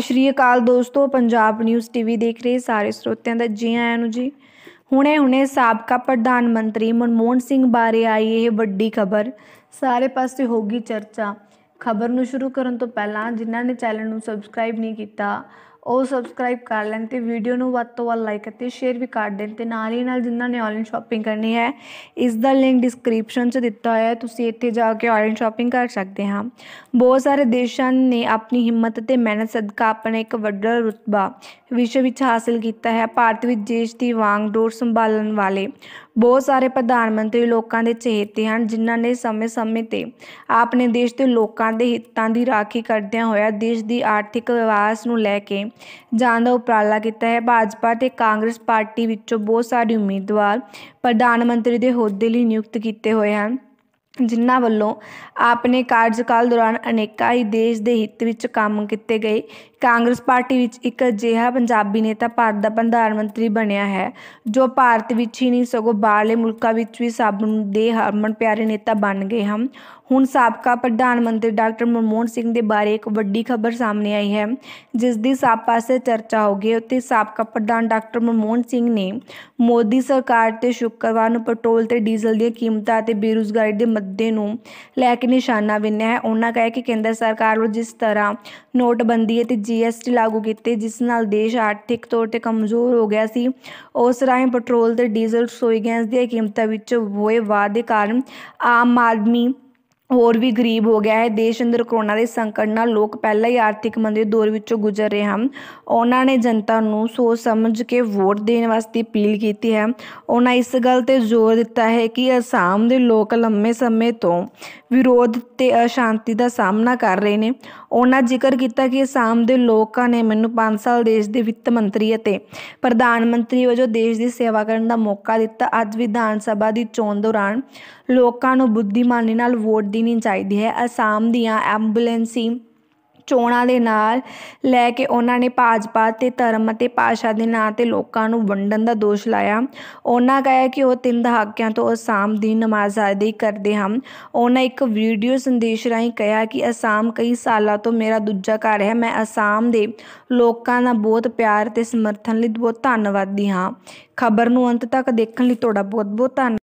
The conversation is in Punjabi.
ਸਤਿ ਸ਼੍ਰੀ ਅਕਾਲ ਦੋਸਤੋ ਪੰਜਾਬ ਨਿਊਜ਼ ਟੀਵੀ ਦੇਖ ਰਹੇ ਸਾਰੇ ਸਰੋਤਿਆਂ ਦਾ ਜੀ ਆਇਆਂ ਨੂੰ ਜੀ ਹੁਣੇ-ਹੁਣੇ ਸਾਬਕਾ ਪ੍ਰਧਾਨ ਮੰਤਰੀ ਮਨਮੋਹਨ ਸਿੰਘ ਬਾਰੇ ਆਈ ਇਹ ਵੱਡੀ ਖਬਰ ਸਾਰੇ ਪਾਸੇ ਹੋਗੀ ਚਰਚਾ ਖਬਰ ਨੂੰ ਸ਼ੁਰੂ ਕਰਨ ਤੋਂ ਪਹਿਲਾਂ ਜਿਨ੍ਹਾਂ ਨੇ ਚੈਨਲ ਨੂੰ ਸਬਸਕ੍ਰਾਈਬ ਨਹੀਂ ਕੀਤਾ ਉਹ ਸਬਸਕ੍ਰਾਈਬ ਕਰ ਲੈਣ ਤੇ ਵੀਡੀਓ ਨੂੰ ਵੱਧ ਤੋਂ ਵੱਧ ਲਾਈਕ ਅਤੇ ਸ਼ੇਅਰ ਵੀ ਕਰ ਦੇਣ ਤੇ ਨਾਲ ਹੀ ਨਾਲ ਜਿਨ੍ਹਾਂ ਨੇ ਆਨਲਾਈਨ ਸ਼ਾਪਿੰਗ ਕਰਨੀ ਹੈ ਇਸ ਦਾ ਲਿੰਕ ਡਿਸਕ੍ਰਿਪਸ਼ਨ 'ਚ ਦਿੱਤਾ ਹੋਇਆ ਹੈ ਤੁਸੀਂ ਇੱਥੇ ਜਾ ਕੇ ਆਨਲਾਈਨ ਸ਼ਾਪਿੰਗ ਕਰ ਸਕਦੇ ਹਾਂ ਬਹੁਤ ਸਾਰੇ ਦੇਸ਼ਾਂ ਨੇ ਆਪਣੀ ਹਿੰਮਤ ਅਤੇ ਮਿਹਨਤ ਸਦਕਾ ਆਪਣਾ ਇੱਕ ਵੱਡਾ ਰੁਤਬਾ ਵਿਸ਼ਵ ਵਿੱਚ ਹਾਸਲ ਕੀਤਾ ਹੈ ਭਾਰਤ ਵਿੱਚ ਦੇਸ਼ ਦੀ ਡੋਰ ਸੰਭਾਲਣ ਵਾਲੇ ਬਹੁਤ ਸਾਰੇ ਪ੍ਰਧਾਨ ਮੰਤਰੀ ਲੋਕਾਂ ਦੇ ਚਹੇਤੇ ਹਨ ਜਿਨ੍ਹਾਂ ਨੇ ਸਮੇਂ-ਸਮੇਂ ਤੇ ਆਪਣੇ ਦੇਸ਼ ਦੇ ਲੋਕਾਂ ਦੇ ਹਿੱਤਾਂ ਦੀ ਰਾਖੀ ਕਰਦਿਆਂ ਹੋਇਆ ਦੇਸ਼ ਦੀ ਆਰਥਿਕ ਵਿਕਾਸ ਨੂੰ ਲੈ ਕੇ ਜਾਣ ਦਾ ਉਪਰਾਲਾ ਕੀਤਾ ਹੈ ਭਾਜਪਾ ਤੇ ਕਾਂਗਰਸ ਪਾਰਟੀ ਵਿੱਚੋਂ ਬਹੁਤ ਸਾਰੇ ਉਮੀਦਵਾਰ ਪ੍ਰਧਾਨ ਮੰਤਰੀ ਦੇ ਅਹੁਦੇ ਲਈ ਨਿਯੁਕਤ ਕੀਤੇ ਹੋਏ ਹਨ ਜਿਨ੍ਹਾਂ ਵੱਲੋਂ ਆਪਣੇ ਕਾਰਜਕਾਲ ਦੌਰਾਨ ਅਨੇਕਾਂ ਹੀ ਦੇਸ਼ ਦੇ ਹਿੱਤ ਵਿੱਚ ਕੰਮ ਕੀਤੇ ਗਏ ਕਾਂਗਰਸ ਪਾਰਟੀ ਵਿੱਚ ਇੱਕ ਅਜਿਹਾ ਪੰਜਾਬੀ ਨੇਤਾ ਭਾਰਤ ਦਾ ਪ੍ਰਧਾਨ ਮੰਤਰੀ ਬਣਿਆ ਹੈ ਜੋ ਭਾਰਤ ਵਿੱਚ ਹੀ ਨਹੀਂ ਸਗੋਂ ਬਾਹਰਲੇ ਮੁਲਕਾਂ ਵਿੱਚ ਵੀ ਸਭ ਨੂੰ ਦੇ ਹਰਮਨ ਪਿਆਰੇ ਨੇਤਾ ਬਣ ਗਏ ਹਨ ਹੁਣ ਸਾਬਕਾ ਪ੍ਰਧਾਨ ਮੰਤਰੀ ਡਾਕਟਰ ਮਨਮੋਹਨ ਸਿੰਘ ਦੇ ਬਾਰੇ ਇੱਕ ਵੱਡੀ ਖਬਰ ਸਾਹਮਣੇ ਆਈ ਹੈ ਜਿਸ ਦੀ ਸਭ ਪਾਸੇ ਚਰਚਾ ਹੋ ਗਈ ਉੱਤੇ ਸਾਬਕਾ ਪ੍ਰਧਾਨ ਡਾਕਟਰ ਮਨਮੋਹਨ ਸਿੰਘ ਨੇ ਮੋਦੀ ਸਰਕਾਰ ਤੇ ਸ਼ੁੱਕਰਵਾਰ ਨੂੰ ਪੈਟਰੋਲ ਤੇ ਡੀਜ਼ਲ ਦੀਆਂ ਕੀਮਤਾਂ ਤੇ ਬੇਰੁਜ਼ਗਾਰੀ ਦੇ ਮੁੱਦੇ ਨੂੰ ਲੈ ਕੇ ਨਿਸ਼ਾਨਾ ਵਿੰਨਿਆ ਹੈ ਉਹਨਾਂ ਕਹੇ ਕਿ ਕੇਂਦਰ ਸਰਕਾਰ ਵੱਲੋਂ ਜਿਸ ਤਰ੍ਹਾਂ ਨੋਟਬੰਦੀ ਅਤੇ ਜੀਐਸਟੀ ਲਾਗੂ ਕੀਤੇ ਜਿਸ ਨਾਲ ਦੇਸ਼ ਆਰਥਿਕ ਤੌਰ ਤੇ ਕਮਜ਼ੋਰ ਹੋ ਗਿਆ ਸੀ ਉਸ ਰਾਹੀਂ ਪੈਟਰੋਲ ਤੇ ਡੀਜ਼ਲ ਸੋਈ ਗੈਸ ਦੀਆਂ ਕੀਮਤਾਂ ਵਿੱਚ ਹੋਏ ਵਾਧੇ ਕਾਰਨ ਆਮ ਆਦਮੀ ਹੋਰ ਵੀ ਗਰੀਬ ਹੋ ਗਿਆ ਹੈ ਦੇਸ਼ ਅੰਦਰ ਕਰੋਨਾ ਦੇ ਸੰਕਟ ਨਾਲ ਲੋਕ ਪਹਿਲਾਂ ਹੀ ਆਰਥਿਕ ਮੰਦੀ ਦੌਰ ਵਿੱਚੋਂ ਗੁਜ਼ਰ ਰਹੇ ਹਨ ਉਹਨਾਂ ਨੇ ਜਨਤਾ ਨੂੰ ਸੋਚ ਸਮਝ ਕੇ ਵੋਟ ਦੇਣ ਵਾਸਤੇ ਅਪੀਲ ਕੀਤੀ ਹੈ ਉਹਨਾਂ ਇਸ ਗੱਲ ਤੇ ਜ਼ੋਰ ਦਿੱਤਾ ਹੈ ਕਿ ਅਸਾਮ ਦੇ ਲੋਕ ਲੰਮੇ ਸਮੇਂ ਤੋਂ ਵਿਰੋਧ ਤੇ ਅਸ਼ਾਂਤੀ ਦਾ ਸਾਹਮਣਾ ਕਰ ਰਹੇ ਨੇ ਉਹਨਾਂ ਜ਼ਿਕਰ ਕੀਤਾ ਕਿ ਅਸਾਮ ਦੇ ਲੋਕਾਂ ਨੇ ਮੈਨੂੰ 5 ਸਾਲ ਦੇਸ਼ ਦੇ ਵਿੱਤ ਮੰਤਰੀ ਅਤੇ ਪ੍ਰਧਾਨ ਮੰਤਰੀ ਵਜੋਂ ਦੇਸ਼ ਦੀ ਸੇਵਾ ਕਰਨ ਦਾ ਮੌਕਾ ਦਿੱਤਾ ਅੱਜ ਵਿਧਾਨ ਸਭਾ ਦੀ ਚੋਣ ਦੌਰਾਨ ਲੋਕਾਂ ਨੂੰ ਬੁੱਧੀਮਾਨੀ ਨਾਲ ਵੋਟ ਦਿੱਤੀ ਨਹੀਂ ਚਾਹੀਦੀ ਹੈ ਅਸਾਮ ਦੀਆਂ ਐਂਬੂਲੈਂਸੀ ਚੋਣਾਂ ਦੇ ਨਾਲ ਲੈ ਕੇ ਉਹਨਾਂ ਨੇ ਭਾਜਪਾ ਤੇ ਧਰਮ ਅਤੇ ਭਾਸ਼ਾ ਦੇ ਨਾਂ ਤੇ ਲੋਕਾਂ ਨੂੰ ਵੰਡਣ ਦਾ ਦੋਸ਼ ਲਾਇਆ ਉਹਨਾਂ ਕਹਿਆ ਕਿ ਉਹ ਤਿੰਨ ਦਹਾਕਿਆਂ ਤੋਂ ਅਸਾਮ ਦੀ ਨਮਾਜ਼ ਆਦੀ ਕਰਦੇ ਹਨ ਉਹਨਾਂ ਇੱਕ ਵੀਡੀਓ ਸੰਦੇਸ਼ ਰਾਹੀਂ ਕਿਹਾ ਕਿ ਅਸਾਮ ਕਈ ਸਾਲਾਂ ਤੋਂ ਮੇਰਾ ਦੂਜਾ ਘਰ ਹੈ ਮੈਂ ਅਸਾਮ ਦੇ ਲੋਕਾਂ ਦਾ ਬਹੁਤ ਪਿਆਰ ਤੇ ਸਮਰਥਨ ਲਈ ਬਹੁਤ ਧੰਨਵਾਦੀ ਹਾਂ ਖਬਰ ਨੂੰ ਅੰਤ ਤੱਕ ਦੇਖਣ ਲਈ ਤੁਹਾਡਾ ਬਹੁਤ ਬਹੁਤ ਧੰਨਵਾਦ